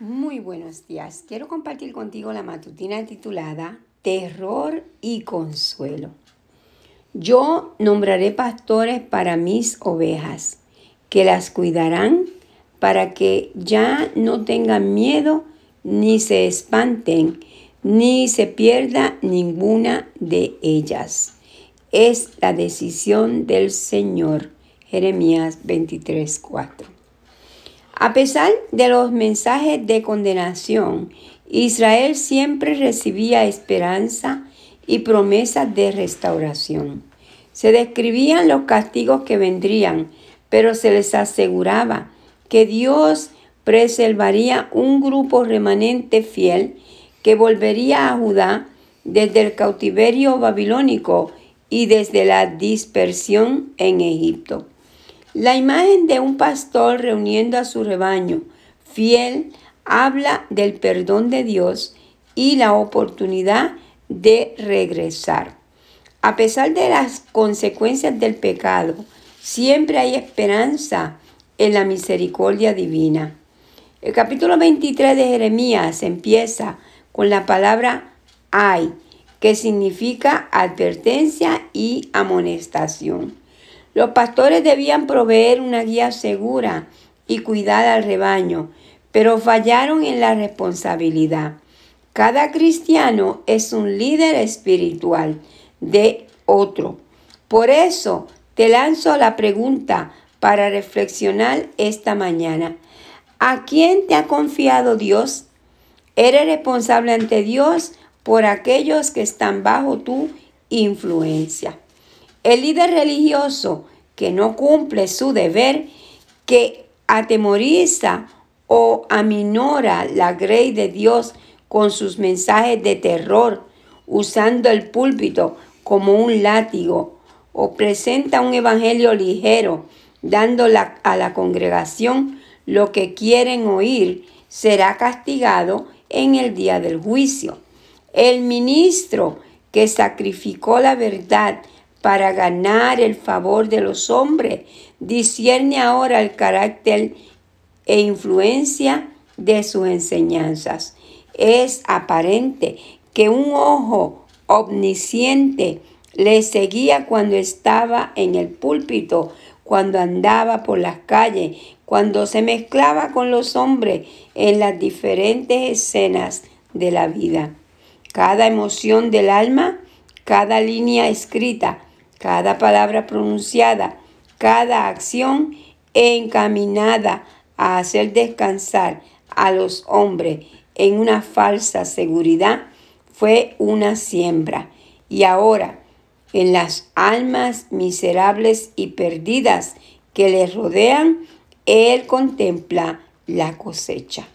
Muy buenos días. Quiero compartir contigo la matutina titulada Terror y Consuelo. Yo nombraré pastores para mis ovejas, que las cuidarán para que ya no tengan miedo ni se espanten, ni se pierda ninguna de ellas. Es la decisión del Señor. Jeremías 23, a pesar de los mensajes de condenación, Israel siempre recibía esperanza y promesa de restauración. Se describían los castigos que vendrían, pero se les aseguraba que Dios preservaría un grupo remanente fiel que volvería a Judá desde el cautiverio babilónico y desde la dispersión en Egipto. La imagen de un pastor reuniendo a su rebaño fiel habla del perdón de Dios y la oportunidad de regresar. A pesar de las consecuencias del pecado, siempre hay esperanza en la misericordia divina. El capítulo 23 de Jeremías empieza con la palabra ay, que significa advertencia y amonestación. Los pastores debían proveer una guía segura y cuidar al rebaño, pero fallaron en la responsabilidad. Cada cristiano es un líder espiritual de otro. Por eso te lanzo la pregunta para reflexionar esta mañana. ¿A quién te ha confiado Dios? Eres responsable ante Dios por aquellos que están bajo tu influencia. El líder religioso que no cumple su deber, que atemoriza o aminora la grey de Dios con sus mensajes de terror, usando el púlpito como un látigo, o presenta un evangelio ligero, dando a la congregación lo que quieren oír, será castigado en el día del juicio. El ministro que sacrificó la verdad para ganar el favor de los hombres. Discierne ahora el carácter e influencia de sus enseñanzas. Es aparente que un ojo omnisciente le seguía cuando estaba en el púlpito, cuando andaba por las calles, cuando se mezclaba con los hombres en las diferentes escenas de la vida. Cada emoción del alma, cada línea escrita, cada palabra pronunciada, cada acción encaminada a hacer descansar a los hombres en una falsa seguridad fue una siembra. Y ahora, en las almas miserables y perdidas que le rodean, Él contempla la cosecha.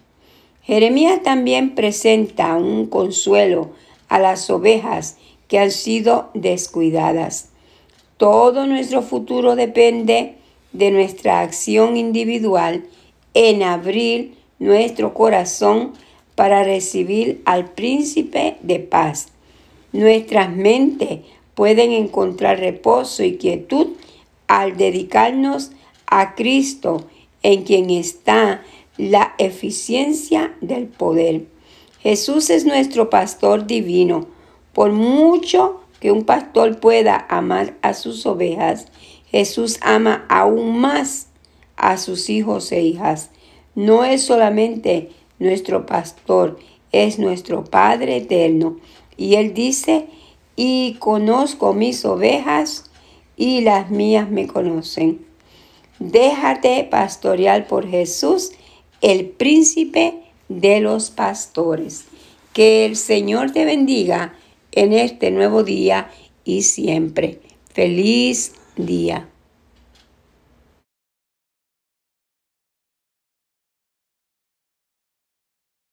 Jeremías también presenta un consuelo a las ovejas que han sido descuidadas. Todo nuestro futuro depende de nuestra acción individual en abrir nuestro corazón para recibir al príncipe de paz. Nuestras mentes pueden encontrar reposo y quietud al dedicarnos a Cristo, en quien está la eficiencia del poder. Jesús es nuestro pastor divino. Por mucho que un pastor pueda amar a sus ovejas, Jesús ama aún más a sus hijos e hijas. No es solamente nuestro pastor, es nuestro Padre eterno. Y él dice, y conozco mis ovejas y las mías me conocen. Déjate pastorear por Jesús, el príncipe de los pastores. Que el Señor te bendiga en este nuevo día y siempre. Feliz día.